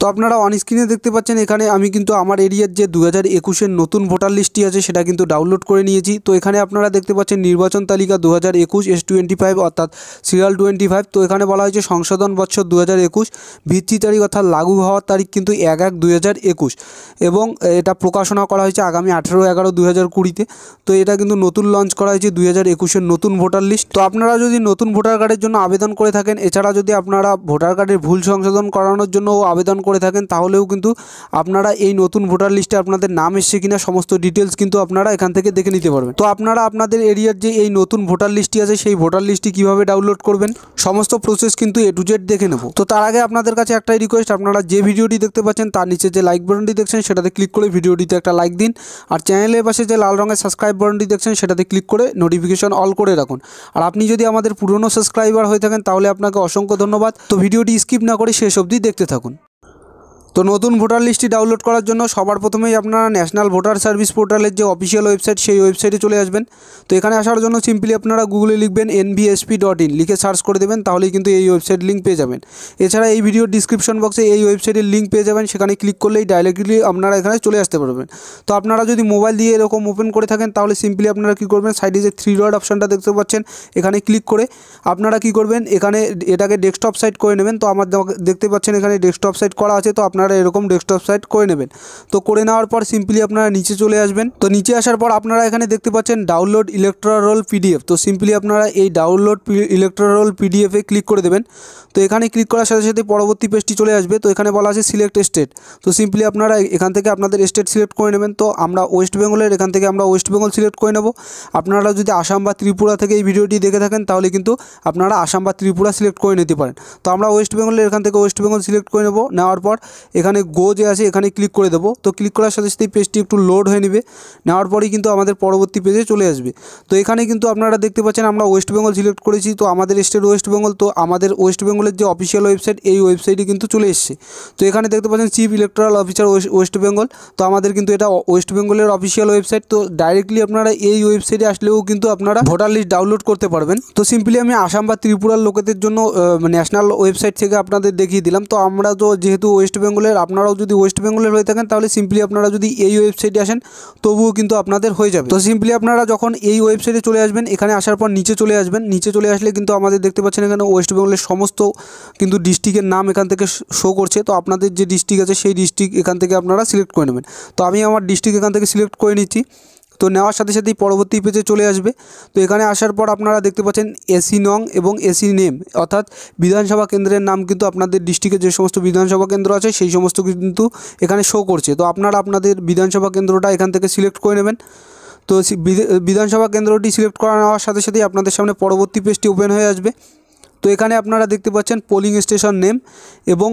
তো আপনারা অনস্ক্রিনে দেখতে পাচ্ছেন এখানে আমি কিন্তু আমার এরিয়ার যে দু হাজার একুশের নতুন ভোটার লিস্টটি আছে সেটা কিন্তু ডাউনলোড করে নিয়েছি তো এখানে আপনারা দেখতে পাচ্ছেন নির্বাচন তালিকা দু হাজার একুশ এস টোয়েন্টি ফাইভ অর্থাৎ সিরিয়াল টোয়েন্টি ফাইভ তো এখানে বলা হয়েছে সংশোধন বছর দু হাজার একুশ ভিত্তি তারিখ অর্থাৎ লাগু হওয়ার তারিখ কিন্তু এক এক দু হাজার একুশ এবং এটা প্রকাশনা করা হয়েছে আগামী আঠেরো এগারো দু হাজার কুড়িতে তো এটা কিন্তু নতুন লঞ্চ করা হয়েছে দু হাজার একুশের নতুন ভোটার লিস্ট তো আপনারা যদি নতুন ভোটার কার্ডের জন্য আবেদন করে থাকেন এছাড়া যদি আপনারা ভোটার কার্ডের ভুল সংশোধন করানোর জন্য আবেদন করে থাকেন তাহলেও কিন্তু আপনারা এই নতুন ভোটার লিস্টে আপনাদের নাম এসছে কিনা সমস্ত ডিটেলস কিন্তু আপনারা এখান থেকে দেখে নিতে পারবেন তো আপনারা আপনাদের এরিয়ার যে এই নতুন ভোটার লিস্টটি আছে সেই ভোটার লিস্টটি কিভাবে ডাউনলোড করবেন সমস্ত প্রসেস কিন্তু এ টু জেড দেখে নেব তো তার আগে আপনাদের কাছে একটাই রিকোয়েস্ট আপনারা যে ভিডিওটি দেখতে পাচ্ছেন তার নিচে যে লাইক বাটনটি দেখছেন সেটাতে ক্লিক করে ভিডিওটিতে একটা লাইক দিন আর চ্যানেলের পাশে যে লাল রঙের সাবস্ক্রাইব বাটনটি দেখছেন সেটাতে ক্লিক করে নোটিফিকেশন অল করে রাখুন আর আপনি যদি আমাদের পুরনো সাবস্ক্রাইবার হয়ে থাকেন তাহলে আপনাকে অসংখ্য ধন্যবাদ তো ভিডিওটি স্কিপ না করে সেসব দিয়ে দেখতে থাকুন তো নতুন ভোটার লিস্টটি ডাউনলোড করার জন্য সবার প্রথমেই আপনারা ন্যাশনাল ভোটার সার্ভিস পোর্টালের যে অফিসিয়াল ওয়েবসাইট সেই ওয়েবসাইটে চলে আসবেন তো এখানে আসার জন্য সিম্পলি আপনারা গুগলে লিখবেন এনভিএসপি ডট ইন লিখে সার্চ করে দেবেন তাহলেই কিন্তু এই ওয়েবসাইট লিঙ্ক পেয়ে যাবেন এছাড়া এই ভিডিও ডিসক্রিপশন বক্সে এই ওয়েবসাইটের লিঙ্ক পেয়ে যাবেন সেখানে ক্লিক করলেই ডাইরেক্টলি আপনারা এখানে চলে আসতে পারবেন তো আপনারা যদি মোবাইল দিয়ে এরকম ওপেন করে থাকেন তাহলে সিম্পলি আপনারা কী করবেন সাইডে যে থ্রি রড অপশানটা দেখতে পাচ্ছেন এখানে ক্লিক করে আপনারা কি করবেন এখানে এটাকে ডেস্কটপ সাইট করে নেবেন তো আমার দেখতে পাচ্ছেন এখানে ডেস্কটপ সাইট করা আছে তো আপনারা আপনারা এরকম ডেস্কটপ সাইট করে নেবেন তো করে নেওয়ার পর সিম্পলি আপনারা নিচে চলে আসবেন তো নিচে আসার পর আপনারা এখানে দেখতে পাচ্ছেন ডাউনলোড ইলেকট্রারোল পিডিএফ তো সিম্পলি আপনারা এই ডাউনলোড ইলেকট্রারোল পিডিএফে ক্লিক করে দেবেন তো এখানে ক্লিক করার সাথে সাথে পরবর্তী পেজটি চলে আসবে তো এখানে বলা আছে সিলেক্ট স্টেট তো সিম্পলি আপনারা এখান থেকে আপনাদের স্টেট সিলেক্ট করে নেবেন তো আমরা ওয়েস্ট বেঙ্গলের এখান থেকে আমরা ওয়েস্ট বেঙ্গল সিলেক্ট করে নেব আপনারা যদি আসাম বা ত্রিপুরা থেকে এই ভিডিওটি দেখে থাকেন তাহলে কিন্তু আপনারা আসাম বা ত্রিপুরা সিলেক্ট করে নিতে পারেন তো আমরা ওয়েস্ট বেঙ্গলের এখান থেকে ওয়েস্ট বেঙ্গল সিলেক্ট করে নেব নেওয়ার পর এখানে গো যে আছে এখানে ক্লিক করে দেবো তো ক্লিক করার সাথে সাথেই পেজটি একটু লোড হয়ে নেবে নেওয়ার পরেই কিন্তু আমাদের পরবর্তী পেজে চলে আসবে তো এখানে কিন্তু আপনারা দেখতে পাচ্ছেন আমরা ওয়েস্ট বেঙ্গল সিলেক্ট করেছি তো আমাদের স্টেট ওয়েস্ট বেঙ্গল তো আমাদের ওয়েস্ট বেঙ্গলের যে অফিসিয়াল ওয়েবসাইট এই ওয়েবসাইটে কিন্তু চলে এসছে তো এখানে দেখতে পাচ্ছেন chief electoral officer West Bengal তো আমাদের কিন্তু এটা ওয়েস্ট বেঙ্গলের অফিসিয়াল ওয়েবসাইট তো ডাইরেক্টলি আপনারা এই ওয়েবসাইটে আসলেও কিন্তু আপনারা ভোটার লিস্ট ডাউনলোড করতে পারবেন তো সিম্পলি আমি আসাম বা ত্রিপুরার লোকেদের জন্য ন্যাশনাল মানে ওয়েবসাইট থেকে আপনাদের দেখিয়ে দিলাম তো আমরা তো যেহেতু ওয়েস্ট বেঙ্গল বেঙ্গলের আপনারাও যদি ওয়েস্ট বেঙ্গলের হয়ে থাকেন তাহলে সিম্পলি আপনারা যদি এই ওয়েবসাইটে আসেন তবুও কিন্তু আপনাদের হয়ে যাবে তো সিম্পলি আপনারা যখন এই ওয়েবসাইটে চলে আসবেন এখানে আসার পর নিচে চলে আসবেন নিচে চলে আসলে কিন্তু আমাদের দেখতে পাচ্ছেন এখানে ওয়েস্ট বেঙ্গলের সমস্ত কিন্তু ডিস্ট্রিক্টের নাম এখান থেকে শো করছে তো আপনাদের যে ডিস্ট্রিক্ট আছে সেই ডিস্ট্রিক্ট এখান থেকে আপনারা সিলেক্ট করে নেবেন তো আমি আমার ডিস্ট্রিক্ট এখান থেকে সিলেক্ট করে নিচ্ছি তো নেওয়ার সাথে সাথেই পরবর্তী পেজে চলে আসবে তো এখানে আসার পর আপনারা দেখতে পাচ্ছেন এসি নং এবং এসি নেম অর্থাৎ বিধানসভা কেন্দ্রের নাম কিন্তু আপনাদের ডিস্ট্রিক্টের যে সমস্ত বিধানসভা কেন্দ্র আছে সেই সমস্ত কিন্তু এখানে শো করছে তো আপনারা আপনাদের বিধানসভা কেন্দ্রটা এখান থেকে সিলেক্ট করে নেবেন তো বিধানসভা কেন্দ্রটি সিলেক্ট করা নেওয়ার সাথে সাথেই আপনাদের সামনে পরবর্তী পেজটি ওপেন হয়ে আসবে তো এখানে আপনারা দেখতে পাচ্ছেন পোলিং স্টেশন নেম এবং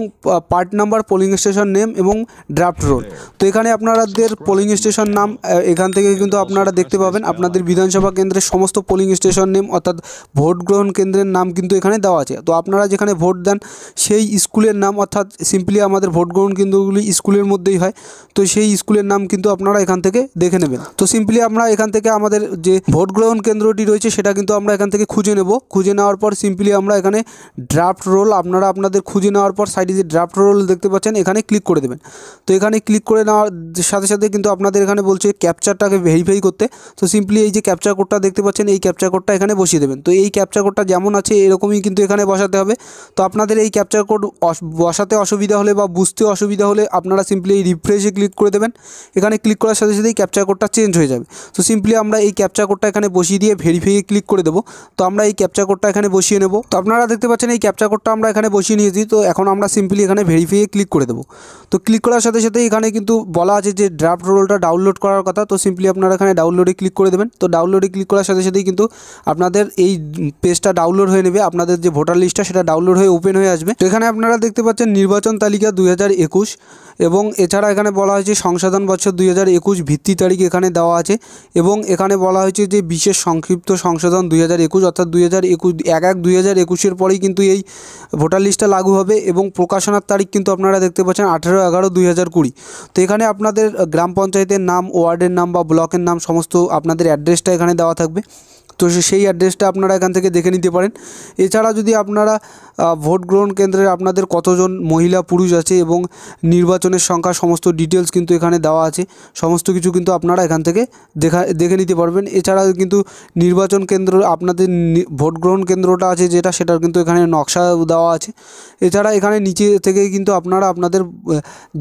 part number polling station name এবং ড্রাফট রোল তো এখানে আপনাদের পোলিং স্টেশন নাম এখান থেকে কিন্তু আপনারা দেখতে পাবেন আপনাদের বিধানসভা কেন্দ্রের সমস্ত পোলিং স্টেশন নেম অর্থাৎ ভোট গ্রহণ কেন্দ্রের নাম কিন্তু এখানে দেওয়া আছে তো আপনারা যেখানে ভোট দেন সেই স্কুলের নাম অর্থাৎ সিম্পলি আমাদের ভোট গ্রহণ কেন্দ্রগুলি স্কুলের মধ্যেই হয় তো সেই স্কুলের নাম কিন্তু আপনারা এখান থেকে দেখে নেবেন তো সিম্পলি আমরা এখান থেকে আমাদের যে ভোট গ্রহণ কেন্দ্রটি রয়েছে সেটা কিন্তু আমরা এখান থেকে খুঁজে নেব খুঁজে নেওয়ার পর সিম্পলি আমরা এখানে ড্রাফট রোল আপনারা আপনাদের খুঁজে নেওয়ার পর সাইডে যে ড্রাফট রোল দেখতে পাচ্ছেন এখানে ক্লিক করে দেবেন তো এখানে ক্লিক করে নেওয়ার সাথে সাথে কিন্তু আপনাদের এখানে বলছে ক্যাপচারটাকে ভেরিফাই করতে তো সিম্পলি এই যে ক্যাপচার কোডটা দেখতে পাচ্ছেন এই ক্যাপচার কোডটা এখানে বসিয়ে দেবেন তো এই ক্যাপচার কোডটা যেমন আছে এরকমই কিন্তু এখানে বসাতে হবে তো আপনাদের এই ক্যাপচার কোড বসাতে অসুবিধা হলে বা বুঝতে অসুবিধা হলে আপনারা সিম্পলি এই রিফ্রেশে ক্লিক করে দেবেন এখানে ক্লিক করার সাথে সাথেই ক্যাপচার কোডটা চেঞ্জ হয়ে যাবে তো সিম্পলি আমরা এই ক্যাপচার কোডটা এখানে বসিয়ে দিয়ে ভেরিফাই ক্লিক করে দেবো তো আমরা এই ক্যাপচার কোডটা এখানে বসিয়ে নেব তো আপনারা দেখতে পাচ্ছেন এই ক্যাপচা কোডটা আমরা এখানে বসিয়ে নিয়েছি তো এখন আমরা সিম্পলি এখানে ভেরিফাইয়ে ক্লিক করে দেবো তো ক্লিক করার সাথে সাথে এখানে কিন্তু বলা আছে যে ড্রাফট রোলটা ডাউনলোড করার কথা তো সিম্পলি আপনারা এখানে ডাউনলোডে ক্লিক করে দেবেন তো ডাউনলোডে ক্লিক করার সাথে সাথেই কিন্তু আপনাদের এই পেজটা ডাউনলোড হয়ে নেবে আপনাদের যে ভোটার লিস্টটা সেটা ডাউনলোড হয়ে ওপেন হয়ে আসবে তো এখানে আপনারা দেখতে পাচ্ছেন নির্বাচন তালিকা দুই এবং এছাড়া এখানে বলা হয়েছে সংশোধন বছর দুই ভিত্তি তারিখ এখানে দেওয়া আছে এবং এখানে বলা হয়েছে যে বিশেষ সংক্ষিপ্ত সংশোধন দুই হাজার একুশ অর্থাৎ দুই হাজার একুশ এক এক দুই একুশের পরেই কিন্তু এই ভোটার লিস্টটা লাগু হবে এবং প্রকাশনার তারিখ কিন্তু আপনারা দেখতে পাচ্ছেন আঠেরো এগারো দুই হাজার কুড়ি তো এখানে আপনাদের গ্রাম পঞ্চায়েতের নাম ওয়ার্ডের নাম বা ব্লকের নাম সমস্ত আপনাদের অ্যাড্রেসটা এখানে দেওয়া থাকবে তো সেই অ্যাড্রেসটা আপনারা এখান থেকে দেখে নিতে পারেন এছাড়া যদি আপনারা ভোট গ্রহণ কেন্দ্রে আপনাদের কতজন মহিলা পুরুষ আছে এবং নির্বাচনের সংখ্যা সমস্ত ডিটেলস কিন্তু এখানে দেওয়া আছে সমস্ত কিছু কিন্তু আপনারা এখান থেকে দেখা দেখে নিতে পারবেন এছাড়া কিন্তু নির্বাচন কেন্দ্র আপনাদের ভোট গ্রহণ কেন্দ্রটা আছে যেটা সেটা সেটার কিন্তু এখানে নকশা দেওয়া আছে এছাড়া এখানে নিচে থেকে কিন্তু আপনারা আপনাদের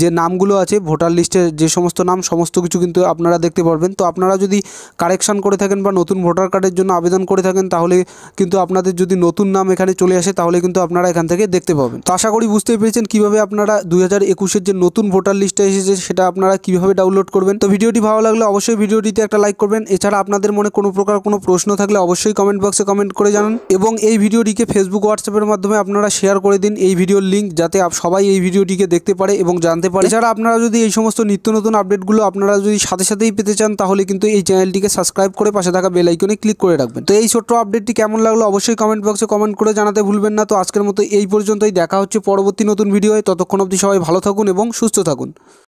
যে নামগুলো আছে ভোটার লিস্টে যে সমস্ত নাম সমস্ত কিছু কিন্তু আপনারা দেখতে পারবেন তো আপনারা যদি কারেকশান করে থাকেন বা নতুন ভোটার কার্ডের জন্য আবেদন করে থাকেন তাহলে কিন্তু আপনাদের যদি নতুন নাম এখানে চলে আসে তাহলে কিন্তু আপনারা এখান থেকে দেখতে পাবেন তো আশা করি বুঝতে পেরেছেন কীভাবে আপনারা দুই হাজার একুশের যে নতুন ভোটার লিস্টটা এসেছে সেটা আপনারা কীভাবে ডাউনলোড করবেন তো ভিডিওটি ভালো লাগলে অবশ্যই ভিডিওটিতে একটা লাইক করবেন এছাড়া আপনাদের মনে কোনো প্রকার কোনো প্রশ্ন থাকলে অবশ্যই কমেন্ট বক্সে কমেন্ট করে জানান এবং এই ভিডিওটিকে ফেসবুক হোয়াটসঅ্যাপের মাধ্যমে আপনারা শেয়ার করে দিন এই ভিডিওর লিঙ্ক যাতে সবাই এই ভিডিওটিকে দেখতে পারে এবং জানতে পারে এছাড়া আপনারা যদি এই সমস্ত নিত্য নতুন আপডেটগুলো আপনারা যদি সাথে সাথেই পেতে চান তাহলে কিন্তু এই চ্যানেলটিকে সাবস্ক্রাইব করে পাশে থাকা বেল আইকনে ক্লিক করে রাখবেন তো এই ছোট্ট আপডেটটি কেমন লাগলো অবশ্যই কমেন্ট বক্সে কমেন্ট করে জানাতে ভুলবেন না তো আজকের মতো এই পর্যন্তই দেখা হচ্ছে পরবর্তী নতুন ভিডিও ততক্ষণ অবধি সবাই ভালো থাকুন এবং সুস্থ থাকুন